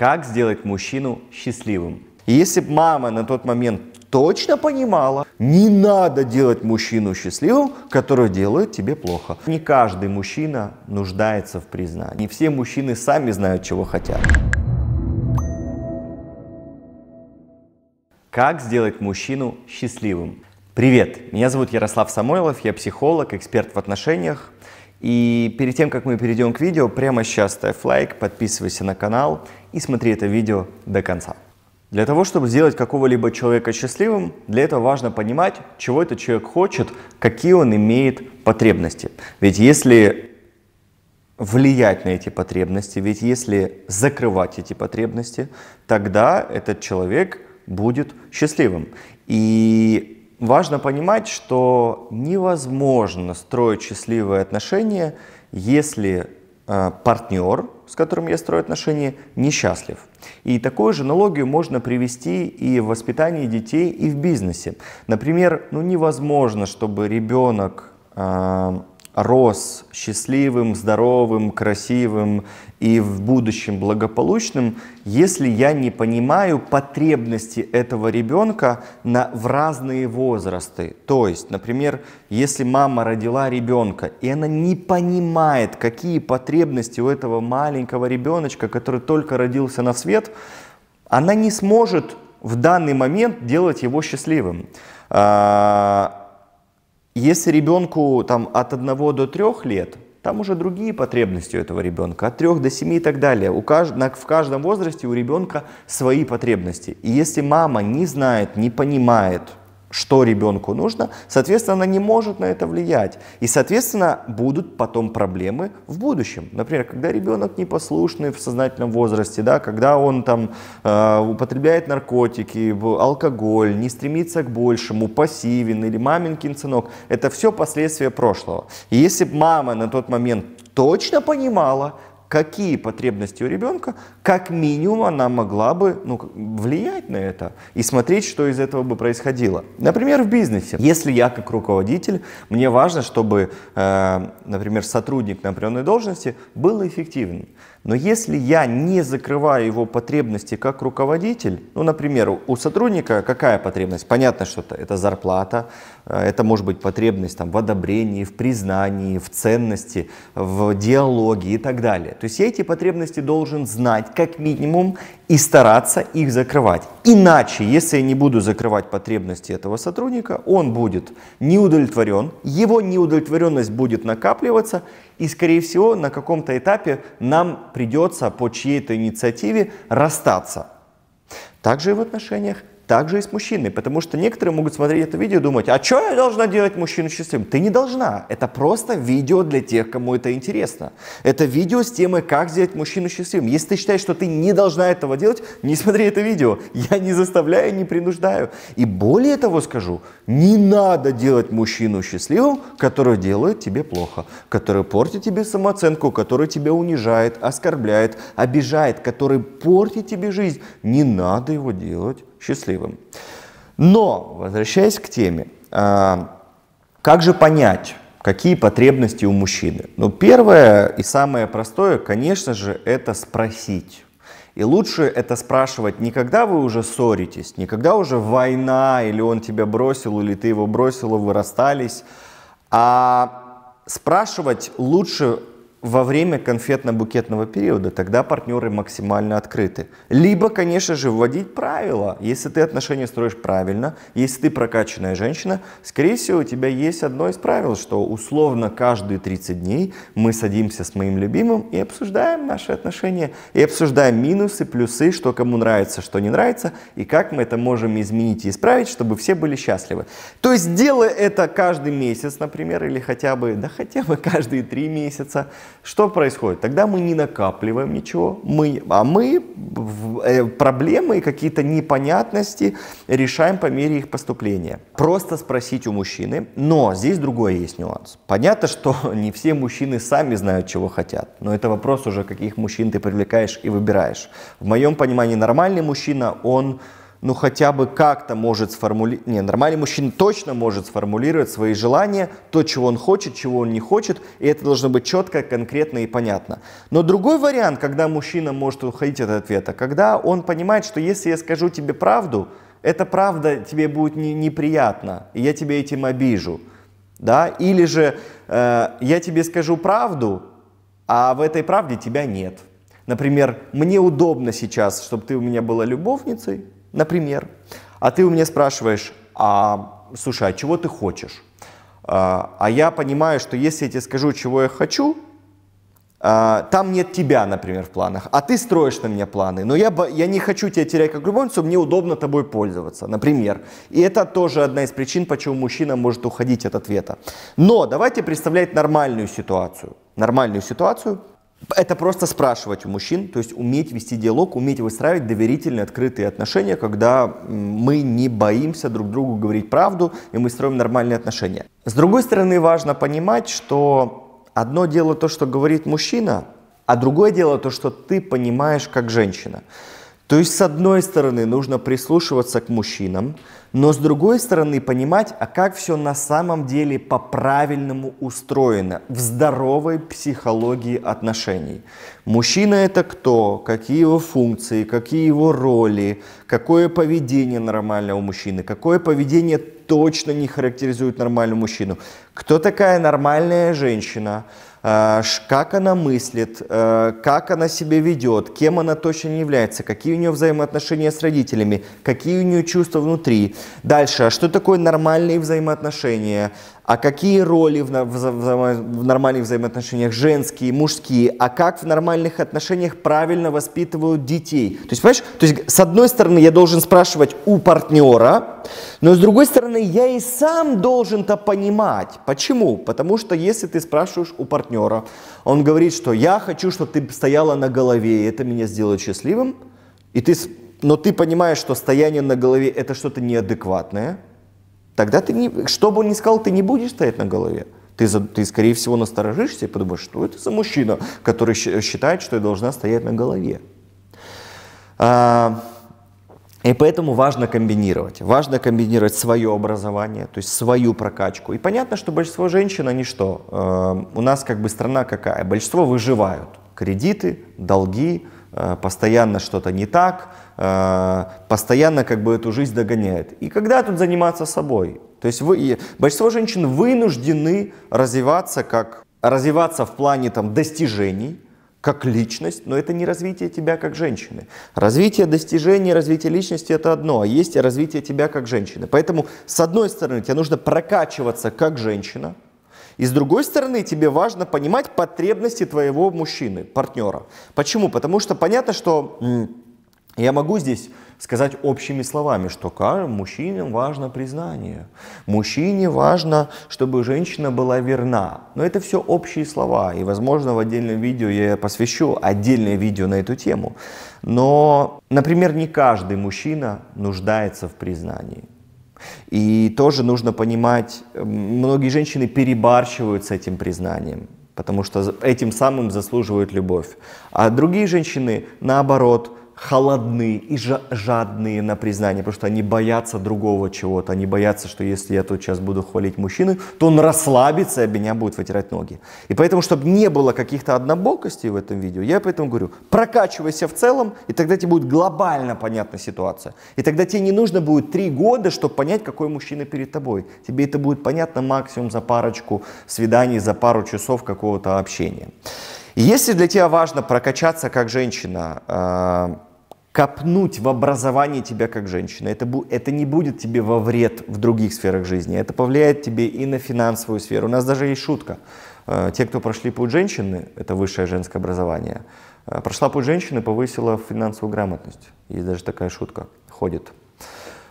Как сделать мужчину счастливым? И если бы мама на тот момент точно понимала, не надо делать мужчину счастливым, который делает тебе плохо. Не каждый мужчина нуждается в признании. Не все мужчины сами знают, чего хотят. Как сделать мужчину счастливым? Привет, меня зовут Ярослав Самойлов, я психолог, эксперт в отношениях, и перед тем, как мы перейдем к видео, прямо сейчас ставь лайк, подписывайся на канал и смотри это видео до конца. Для того, чтобы сделать какого-либо человека счастливым, для этого важно понимать, чего этот человек хочет, какие он имеет потребности. Ведь если влиять на эти потребности, ведь если закрывать эти потребности, тогда этот человек будет счастливым. И Важно понимать, что невозможно строить счастливые отношения, если э, партнер, с которым я строю отношения, несчастлив. И такую же аналогию можно привести и в воспитании детей, и в бизнесе. Например, ну невозможно, чтобы ребенок э, рос счастливым, здоровым, красивым и в будущем благополучным, если я не понимаю потребности этого ребенка на, в разные возрасты. То есть, например, если мама родила ребенка, и она не понимает, какие потребности у этого маленького ребеночка, который только родился на свет, она не сможет в данный момент делать его счастливым. А, если ребенку там, от 1 до 3 лет, там уже другие потребности у этого ребенка, от 3 до 7 и так далее. У кажд... В каждом возрасте у ребенка свои потребности. И если мама не знает, не понимает, что ребенку нужно, соответственно, она не может на это влиять. И, соответственно, будут потом проблемы в будущем. Например, когда ребенок непослушный в сознательном возрасте, да, когда он там э, употребляет наркотики, алкоголь, не стремится к большему, пассивен или маменькин сынок, это все последствия прошлого. И если мама на тот момент точно понимала, какие потребности у ребенка, как минимум она могла бы ну, влиять на это и смотреть, что из этого бы происходило. Например, в бизнесе. Если я как руководитель, мне важно, чтобы, э, например, сотрудник на определенной должности был эффективен. Но если я не закрываю его потребности как руководитель, ну, например, у сотрудника какая потребность? Понятно, что это, это зарплата, э, это может быть потребность там, в одобрении, в признании, в ценности, в диалоге и так далее. То есть я эти потребности должен знать как минимум и стараться их закрывать. Иначе, если я не буду закрывать потребности этого сотрудника, он будет неудовлетворен. его неудовлетворенность будет накапливаться, и, скорее всего, на каком-то этапе нам придется по чьей-то инициативе расстаться. Также и в отношениях также и с мужчиной, потому что некоторые могут смотреть это видео и думать, а что я должна делать мужчину счастливым? Ты не должна. Это просто видео для тех, кому это интересно. Это видео с темой, как сделать мужчину счастливым. Если ты считаешь, что ты не должна этого делать, не смотри это видео. Я не заставляю, не принуждаю. И более того скажу, не надо делать мужчину счастливым, который делает тебе плохо, который портит тебе самооценку, который тебя унижает, оскорбляет, обижает, который портит тебе жизнь. Не надо его делать счастливым. Но, возвращаясь к теме, а, как же понять, какие потребности у мужчины? Ну, первое и самое простое, конечно же, это спросить. И лучше это спрашивать не когда вы уже ссоритесь, не когда уже война, или он тебя бросил, или ты его бросила, вы расстались, а спрашивать лучше во время конфетно-букетного периода, тогда партнеры максимально открыты. Либо, конечно же, вводить правила. Если ты отношения строишь правильно, если ты прокачанная женщина, скорее всего, у тебя есть одно из правил, что условно каждые 30 дней мы садимся с моим любимым и обсуждаем наши отношения, и обсуждаем минусы, плюсы, что кому нравится, что не нравится, и как мы это можем изменить и исправить, чтобы все были счастливы. То есть делай это каждый месяц, например, или хотя бы, да хотя бы каждые три месяца, что происходит? Тогда мы не накапливаем ничего, мы, а мы э, проблемы и какие-то непонятности решаем по мере их поступления. Просто спросить у мужчины, но здесь другой есть нюанс. Понятно, что не все мужчины сами знают, чего хотят, но это вопрос уже, каких мужчин ты привлекаешь и выбираешь. В моем понимании нормальный мужчина, он ну хотя бы как-то может сформулировать, не, нормальный мужчина точно может сформулировать свои желания, то, чего он хочет, чего он не хочет, и это должно быть четко, конкретно и понятно. Но другой вариант, когда мужчина может уходить от ответа, когда он понимает, что если я скажу тебе правду, эта правда тебе будет не, неприятна, и я тебя этим обижу, да, или же э, я тебе скажу правду, а в этой правде тебя нет. Например, мне удобно сейчас, чтобы ты у меня была любовницей, например, а ты у меня спрашиваешь, а, слушай, а чего ты хочешь? А, а я понимаю, что если я тебе скажу, чего я хочу, а, там нет тебя, например, в планах, а ты строишь на меня планы, но я, я не хочу тебя терять как любовницу, мне удобно тобой пользоваться, например. И это тоже одна из причин, почему мужчина может уходить от ответа. Но давайте представлять нормальную ситуацию. Нормальную ситуацию, это просто спрашивать у мужчин, то есть уметь вести диалог, уметь выстраивать доверительные, открытые отношения, когда мы не боимся друг другу говорить правду, и мы строим нормальные отношения. С другой стороны, важно понимать, что одно дело то, что говорит мужчина, а другое дело то, что ты понимаешь как женщина. То есть, с одной стороны, нужно прислушиваться к мужчинам, но с другой стороны, понимать, а как все на самом деле по-правильному устроено в здоровой психологии отношений. Мужчина это кто, какие его функции, какие его роли, какое поведение нормально у мужчины, какое поведение точно не характеризует нормального мужчину. Кто такая нормальная женщина, а, как она мыслит, а, как она себя ведет, кем она точно не является, какие у нее взаимоотношения с родителями, какие у нее чувства внутри. Дальше, а что такое нормальные взаимоотношения, а какие роли в, в, в, в нормальных взаимоотношениях женские, мужские, а как в нормальных отношениях правильно воспитывают детей. То есть, понимаешь, то есть, с одной стороны, я должен спрашивать у партнера, но с другой стороны, я и сам должен-то понимать. Почему? Потому что если ты спрашиваешь у партнера, он говорит, что я хочу, чтобы ты стояла на голове, и это меня сделает счастливым, и ты, но ты понимаешь, что стояние на голове это что-то неадекватное – тогда ты, не, что бы он ни сказал, ты не будешь стоять на голове. Ты, ты, скорее всего, насторожишься и подумаешь, что это за мужчина, который считает, что я должна стоять на голове. А, и поэтому важно комбинировать. Важно комбинировать свое образование, то есть свою прокачку. И понятно, что большинство женщин, они что? Э, у нас как бы страна какая? Большинство выживают. Кредиты, долги, Э, постоянно что-то не так, э, постоянно как бы эту жизнь догоняет. И когда тут заниматься собой? То есть вы, большинство женщин вынуждены развиваться как развиваться в плане там, достижений, как личность, но это не развитие тебя как женщины. Развитие достижений, развитие личности – это одно, а есть и развитие тебя как женщины. Поэтому, с одной стороны, тебе нужно прокачиваться как женщина – и с другой стороны, тебе важно понимать потребности твоего мужчины, партнера. Почему? Потому что понятно, что я могу здесь сказать общими словами, что мужчинам важно признание, мужчине важно, чтобы женщина была верна. Но это все общие слова, и, возможно, в отдельном видео я посвящу отдельное видео на эту тему. Но, например, не каждый мужчина нуждается в признании. И тоже нужно понимать, многие женщины перебарщивают с этим признанием, потому что этим самым заслуживают любовь. А другие женщины, наоборот, холодны и жадные на признание, потому что они боятся другого чего-то, они боятся, что если я тут сейчас буду хвалить мужчину, то он расслабится и об меня будет вытирать ноги. И поэтому, чтобы не было каких-то однобокостей в этом видео, я поэтому говорю, прокачивайся в целом, и тогда тебе будет глобально понятна ситуация. И тогда тебе не нужно будет три года, чтобы понять, какой мужчина перед тобой. Тебе это будет понятно максимум за парочку свиданий, за пару часов какого-то общения. Если для тебя важно прокачаться как женщина, э, копнуть в образование тебя как женщины. Это, бу- это не будет тебе во вред в других сферах жизни. Это повлияет тебе и на финансовую сферу. У нас даже есть шутка. Э, те, кто прошли путь женщины, это высшее женское образование, э, прошла путь женщины, повысила финансовую грамотность. Есть даже такая шутка. Ходит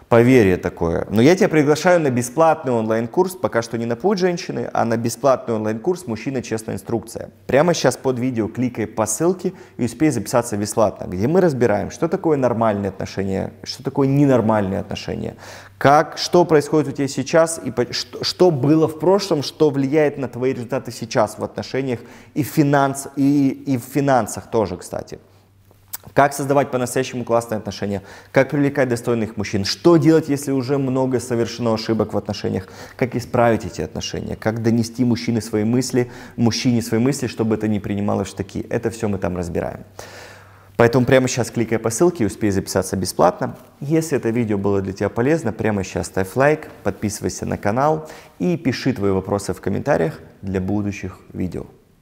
поверье такое. Но я тебя приглашаю на бесплатный онлайн-курс, пока что не на путь женщины, а на бесплатный онлайн-курс «Мужчина. Честная инструкция». Прямо сейчас под видео кликай по ссылке и успей записаться бесплатно, где мы разбираем, что такое нормальные отношения, что такое ненормальные отношения, как, что происходит у тебя сейчас, и что, что было в прошлом, что влияет на твои результаты сейчас в отношениях и, финанс, и, и в финансах тоже, кстати. Как создавать по-настоящему классные отношения? Как привлекать достойных мужчин? Что делать, если уже много совершено ошибок в отношениях? Как исправить эти отношения? Как донести мужчине свои мысли, мужчине свои мысли, чтобы это не принималось в такие? Это все мы там разбираем. Поэтому прямо сейчас кликай по ссылке и успей записаться бесплатно. Если это видео было для тебя полезно, прямо сейчас ставь лайк, подписывайся на канал и пиши твои вопросы в комментариях для будущих видео.